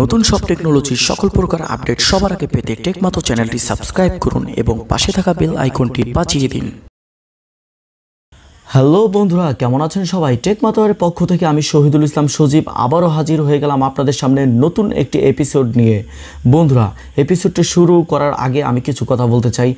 নতুন সব টেকনোলজির সকল প্রকার আপডেট সবার আগে পেতে টেকমাতো চ্যানেলটি সাবস্ক্রাইব করুন এবং পাশে থাকা বেল আইকনটি বাঁচিয়ে দিন হ্যালো বন্ধুরা কেমন আছেন সবাই টেক মাতোয়ারের পক্ষ থেকে আমি শহীদুল ইসলাম সজীব আবারও হাজির হয়ে গেলাম আপনাদের সামনে নতুন একটি এপিসোড নিয়ে বন্ধুরা এপিসোডটি শুরু করার আগে আমি কিছু কথা বলতে চাই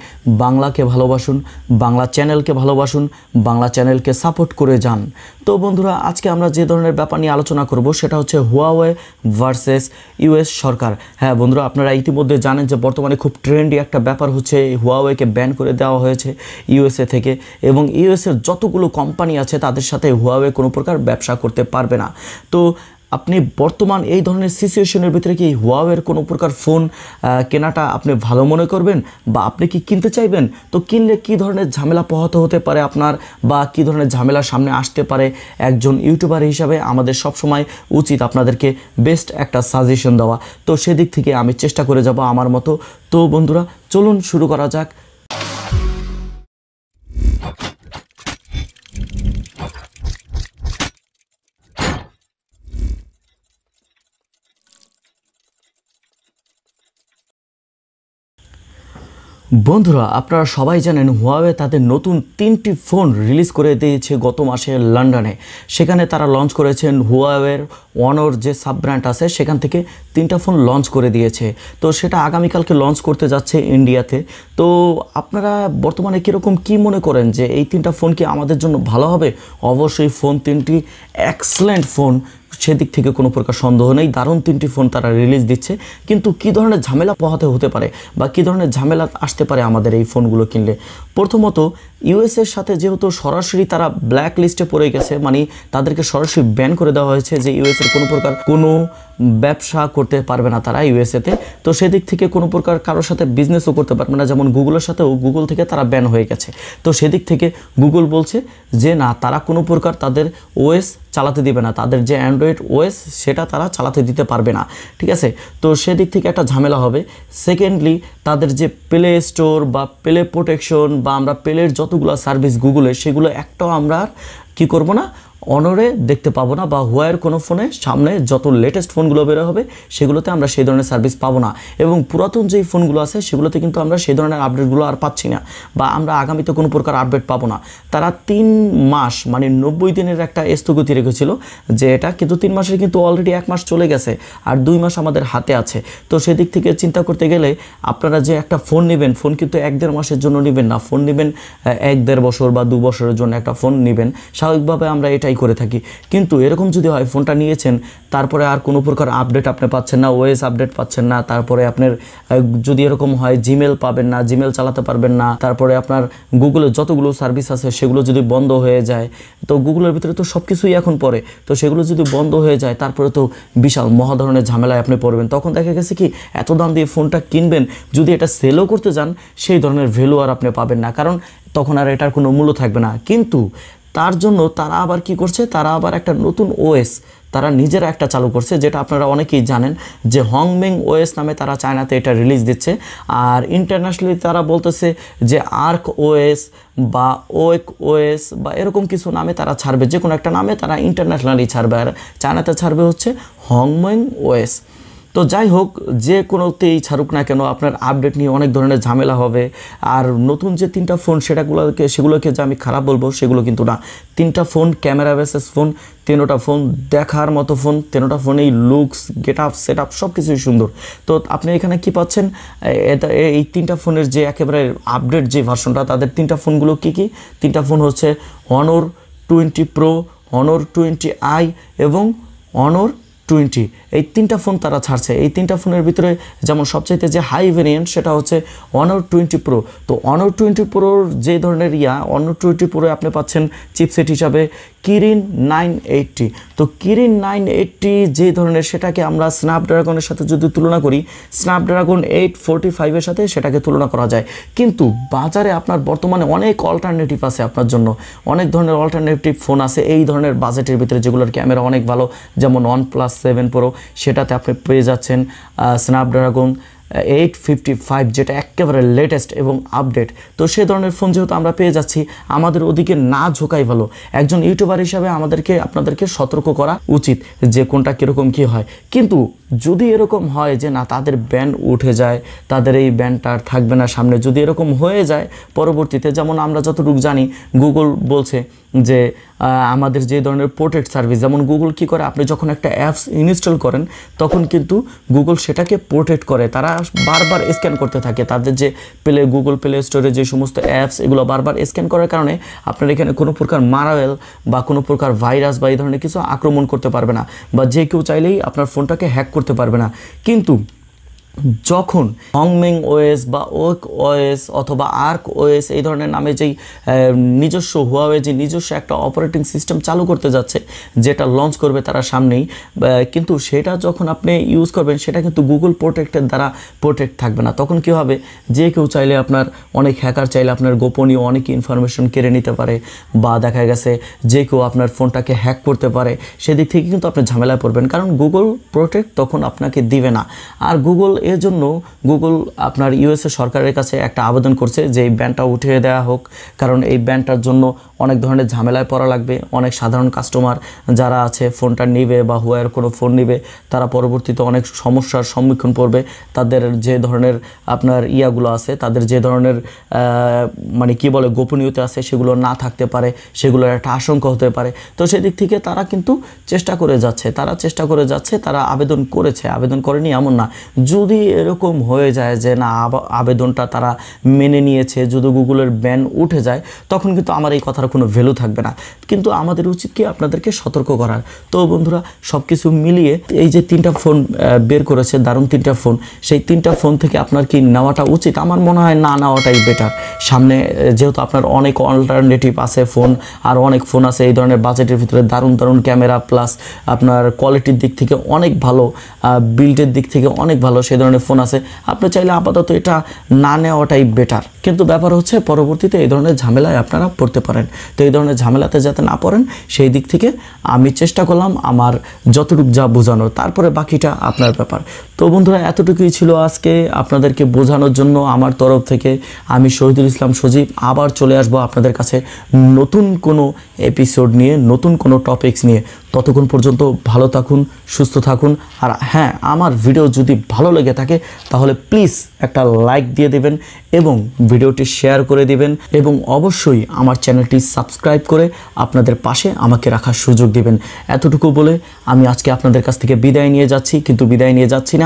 বাংলাকে ভালোবাসুন বাংলা চ্যানেলকে ভালোবাসুন বাংলা চ্যানেলকে সাপোর্ট করে যান তো বন্ধুরা আজকে আমরা যে ধরনের ব্যাপার নিয়ে আলোচনা করব সেটা হচ্ছে হুয়াওয়ে ভার্সেস ইউএস সরকার হ্যাঁ বন্ধুরা আপনারা ইতিমধ্যে জানেন যে বর্তমানে খুব ট্রেন্ডি একটা ব্যাপার হচ্ছে হুয়াওয়েকে ব্যান করে দেওয়া হয়েছে ইউএসএ থেকে এবং ইউএসএর যতগুলো কোনো কোম্পানি আছে তাদের সাথে হুয়াওয়ে কোনো প্রকার ব্যবসা করতে পারবে না তো আপনি বর্তমান এই ধরনের সিচুয়েশনের ভিতরে কি হুয়াওয়ের কোনো প্রকার ফোন কেনাটা আপনি ভালো মনে করবেন বা আপনি কি কিনতে চাইবেন তো কিনলে কি ধরনের ঝামেলা পোহাত হতে পারে আপনার বা কি ধরনের ঝামেলা সামনে আসতে পারে একজন ইউটিউবার হিসাবে আমাদের সবসময় উচিত আপনাদেরকে বেস্ট একটা সাজেশন দেওয়া তো সেদিক থেকে আমি চেষ্টা করে যাব আমার মতো তো বন্ধুরা চলুন শুরু করা যাক বন্ধুরা আপনারা সবাই জানেন হুয়াওয়ে তাদের নতুন তিনটি ফোন রিলিজ করে দিয়েছে গত মাসে লন্ডনে সেখানে তারা লঞ্চ করেছেন হুয়াওয়ের ওয়ানোর যে সাব ব্র্যান্ড আছে সেখান থেকে তিনটা ফোন লঞ্চ করে দিয়েছে তো সেটা আগামীকালকে লঞ্চ করতে যাচ্ছে ইন্ডিয়াতে তো আপনারা বর্তমানে কীরকম কি মনে করেন যে এই তিনটা ফোন কি আমাদের জন্য ভালো হবে অবশ্যই ফোন তিনটি এক্সেলেন্ট ফোন সেদিক থেকে কোনো প্রকার সন্দেহ নেই দারুণ তিনটি ফোন তারা রিলিজ দিচ্ছে কিন্তু কি ধরনের ঝামেলা পোহাতে হতে পারে বা কি ধরনের ঝামেলা আসতে পারে আমাদের এই ফোনগুলো কিনলে প্রথমত ইউএসের সাথে যেহেতু সরাসরি তারা ব্ল্যাক লিস্টে পড়ে গেছে মানে তাদেরকে সরাসরি ব্যান করে দেওয়া হয়েছে যে ইউএসের কোনো প্রকার কোনো ব্যবসা করতে পারবে না তারা ইউএসএতে তো সেদিক থেকে কোনো প্রকার কারোর সাথে বিজনেসও করতে পারবে না যেমন গুগলের সাথেও গুগল থেকে তারা ব্যান হয়ে গেছে তো সেদিক থেকে গুগল বলছে যে না তারা কোনো প্রকার তাদের ওএস চালাতে দিবে না তাদের যে অ্যান্ড্রয়েড অ্যান্ড্রয়েড ওয়েস সেটা তারা চালাতে দিতে পারবে না ঠিক আছে তো সেদিক থেকে একটা ঝামেলা হবে সেকেন্ডলি তাদের যে প্লে স্টোর বা প্লে প্রোটেকশন বা আমরা প্লের যতগুলো সার্ভিস গুগলে সেগুলো একটাও আমরা কি করব না অনরে দেখতে পাবো না বা হোয়ার কোনো ফোনে সামনে যত লেটেস্ট ফোনগুলো বেরো হবে সেগুলোতে আমরা সেই ধরনের সার্ভিস পাবো না এবং পুরাতন যেই ফোনগুলো আছে সেগুলোতে কিন্তু আমরা সেই ধরনের আপডেটগুলো আর পাচ্ছি না বা আমরা আগামীতে কোনো প্রকার আপডেট পাবো না তারা তিন মাস মানে নব্বই দিনের একটা স্থগতি রেখেছিল যে এটা কিন্তু তিন মাসের কিন্তু অলরেডি এক মাস চলে গেছে আর দুই মাস আমাদের হাতে আছে তো সেদিক থেকে চিন্তা করতে গেলে আপনারা যে একটা ফোন নেবেন ফোন কিন্তু এক দেড় মাসের জন্য নেবেন না ফোন নেবেন এক দেড় বছর বা দু বছরের জন্য একটা ফোন নেবেন স্বাভাবিকভাবে আমরা এটা এটাই করে থাকি কিন্তু এরকম যদি হয় ফোনটা নিয়েছেন তারপরে আর কোনো প্রকার আপডেট আপনি পাচ্ছেন না ওএস আপডেট পাচ্ছেন না তারপরে আপনার যদি এরকম হয় জিমেল পাবেন না জিমেল চালাতে পারবেন না তারপরে আপনার গুগলে যতগুলো সার্ভিস আছে সেগুলো যদি বন্ধ হয়ে যায় তো গুগলের ভিতরে তো সব কিছুই এখন পড়ে তো সেগুলো যদি বন্ধ হয়ে যায় তারপরে তো বিশাল মহা ধরনের ঝামেলায় আপনি পড়বেন তখন দেখা গেছে কি এত দাম দিয়ে ফোনটা কিনবেন যদি এটা সেলও করতে যান সেই ধরনের ভ্যালু আর আপনি পাবেন না কারণ তখন আর এটার কোনো মূল্য থাকবে না কিন্তু তার জন্য তারা আবার কি করছে তারা আবার একটা নতুন ওএস তারা নিজেরা একটা চালু করছে যেটা আপনারা অনেকেই জানেন যে হংমেং ওএস নামে তারা চায়নাতে এটা রিলিজ দিচ্ছে আর ইন্টারন্যাশনালি তারা বলতেছে যে আর্ক ওএস বা ওয়েক ওএস বা এরকম কিছু নামে তারা ছাড়বে যে কোনো একটা নামে তারা ইন্টারন্যাশনালি ছাড়বে আর চায়নাতে ছাড়বে হচ্ছে হংমেং ওএস তো যাই হোক যে কোনোতেই ছাড়ুক না কেন আপনার আপডেট নিয়ে অনেক ধরনের ঝামেলা হবে আর নতুন যে তিনটা ফোন সেটাগুলোকে সেগুলোকে যে আমি খারাপ বলবো সেগুলো কিন্তু না তিনটা ফোন ক্যামেরা বেসেস ফোন তেরোটা ফোন দেখার মতো ফোন তেরোটা ফোনেই looks get up set up সব কিছুই সুন্দর তো আপনি এখানে কি পাচ্ছেন এই তিনটা ফোনের যে একেবারে আপডেট যে ভার্সনটা তাদের তিনটা ফোনগুলো কি কি তিনটা ফোন হচ্ছে Honor twenty pro Honor twenty i এবং অনর টোয়েন্টি এই তিনটা ফোন তারা ছাড়ছে এই তিনটা ফোনের ভিতরে যেমন সবচাইতে যে হাই ভেরিয়েন্ট সেটা হচ্ছে অনর টোয়েন্টি প্রো তো অনর টোয়েন্টি প্রোর যে ধরনের ইয়া অনর টোয়েন্টি প্রো আপনি পাচ্ছেন চিপসেট হিসাবে কিরিন নাইন এইটটি তো কিরিন নাইন এইটটি যে ধরনের সেটাকে আমরা স্ন্যাপড্রাগনের সাথে যদি তুলনা করি স্ন্যাপড্রাগন এইট ফোরটি ফাইভের সাথে সেটাকে তুলনা করা যায় কিন্তু বাজারে আপনার বর্তমানে অনেক অল্টারনেটিভ আছে আপনার জন্য অনেক ধরনের অল্টারনেটিভ ফোন আছে এই ধরনের বাজেটের ভিতরে যেগুলোর ক্যামেরা অনেক ভালো যেমন ওয়ান প্লাস সেভেন প্রো সেটাতে আপনি পেয়ে যাচ্ছেন স্ন্যাপড্রাগন এইট ফিফটি ফাইভ যেটা একেবারে লেটেস্ট এবং আপডেট তো সে ধরনের ফোন যেহেতু আমরা পেয়ে যাচ্ছি আমাদের ওদিকে না ঝোঁকাই ভালো একজন ইউটিউবার হিসাবে আমাদেরকে আপনাদেরকে সতর্ক করা উচিত যে কোনটা কীরকম কি হয় কিন্তু যদি এরকম হয় যে না তাদের ব্যান্ড উঠে যায় তাদের এই ব্যান্ডটা আর থাকবে না সামনে যদি এরকম হয়ে যায় পরবর্তীতে যেমন আমরা যতটুকু জানি গুগল বলছে যে আমাদের যে ধরনের পোর্টেড সার্ভিস যেমন গুগল কি করে আপনি যখন একটা অ্যাপস ইনস্টল করেন তখন কিন্তু গুগল সেটাকে পোর্টেড করে তারা বারবার স্ক্যান করতে থাকে তাদের যে প্লে গুগল প্লে স্টোরে যে সমস্ত অ্যাপস এগুলো বারবার স্ক্যান করার কারণে আপনার এখানে কোনো প্রকার মারাওয়েল বা কোনো প্রকার ভাইরাস বা এই ধরনের কিছু আক্রমণ করতে পারবে না বা যে কেউ চাইলেই আপনার ফোনটাকে হ্যাক করতে পারবে না কিন্তু যখন হংমেং ওয়েস বা ওক ওয়েস অথবা আর্ক ওয়েস এই ধরনের নামে যেই নিজস্ব হুয়াওয়ে যে নিজস্ব একটা অপারেটিং সিস্টেম চালু করতে যাচ্ছে যেটা লঞ্চ করবে তারা সামনেই কিন্তু সেটা যখন আপনি ইউজ করবেন সেটা কিন্তু গুগল প্রোটেক্টের দ্বারা প্রোটেক্ট থাকবে না তখন কী হবে যে কেউ চাইলে আপনার অনেক হ্যাকার চাইলে আপনার গোপনীয় অনেক ইনফরমেশন কেড়ে নিতে পারে বা দেখা গেছে যে কেউ আপনার ফোনটাকে হ্যাক করতে পারে সেদিক থেকে কিন্তু আপনি ঝামেলায় পড়বেন কারণ গুগল প্রোটেক্ট তখন আপনাকে দিবে না আর গুগল এর জন্য গুগল আপনার ইউএসএ সরকারের কাছে একটা আবেদন করছে যে এই ব্যানটা উঠিয়ে দেওয়া হোক কারণ এই ব্যানটার জন্য অনেক ধরনের ঝামেলায় পড়া লাগবে অনেক সাধারণ কাস্টমার যারা আছে ফোনটা নিবে বা হুয়ার কোনো ফোন নিবে তারা পরবর্তীতে অনেক সমস্যার সম্মুখীন পড়বে তাদের যে ধরনের আপনার ইয়াগুলো আছে তাদের যে ধরনের মানে কি বলে গোপনীয়তা আছে সেগুলো না থাকতে পারে সেগুলোর একটা আশঙ্কা হতে পারে তো সেদিক থেকে তারা কিন্তু চেষ্টা করে যাচ্ছে তারা চেষ্টা করে যাচ্ছে তারা আবেদন করেছে আবেদন করেনি এমন না যদি যদি এরকম হয়ে যায় যে না আবেদনটা তারা মেনে নিয়েছে যদি গুগলের ব্যান উঠে যায় তখন কিন্তু আমার এই কথার কোনো ভ্যালু থাকবে না কিন্তু আমাদের উচিত কি আপনাদেরকে সতর্ক করার তো বন্ধুরা সব কিছু মিলিয়ে এই যে তিনটা ফোন বের করেছে দারুণ তিনটা ফোন সেই তিনটা ফোন থেকে আপনার কি নেওয়াটা উচিত আমার মনে হয় না নেওয়াটাই বেটার সামনে যেহেতু আপনার অনেক অল্টারনেটিভ আছে ফোন আর অনেক ফোন আছে এই ধরনের বাজেটের ভিতরে দারুণ দারুণ ক্যামেরা প্লাস আপনার কোয়ালিটির দিক থেকে অনেক ভালো বিল্ডের দিক থেকে অনেক ভালো সেই ধরনের ফোন আছে আপনি চাইলে আপাতত এটা না নেওয়াটাই বেটার কিন্তু ব্যাপার হচ্ছে পরবর্তীতে এই ধরনের ঝামেলায় আপনারা পড়তে পারেন তো এই ধরনের ঝামেলাতে যাতে না পড়েন সেই দিক থেকে আমি চেষ্টা করলাম আমার যতটুক যা বোঝানোর তারপরে বাকিটা আপনার ব্যাপার তো বন্ধুরা এতটুকুই ছিল আজকে আপনাদেরকে বোঝানোর জন্য আমার তরফ থেকে আমি শহীদুল ইসলাম সজীব আবার চলে আসব আপনাদের কাছে নতুন কোনো এপিসোড নিয়ে নতুন কোনো টপিকস নিয়ে ততক্ষণ পর্যন্ত ভালো থাকুন সুস্থ থাকুন আর হ্যাঁ আমার ভিডিও যদি ভালো লেগে থাকে তাহলে প্লিজ একটা লাইক দিয়ে দেবেন এবং ভিডিওটি শেয়ার করে দিবেন এবং অবশ্যই আমার চ্যানেলটি সাবস্ক্রাইব করে আপনাদের পাশে আমাকে রাখার সুযোগ দিবেন এতটুকু বলে আমি আজকে আপনাদের কাছ থেকে বিদায় নিয়ে যাচ্ছি কিন্তু বিদায় নিয়ে যাচ্ছি না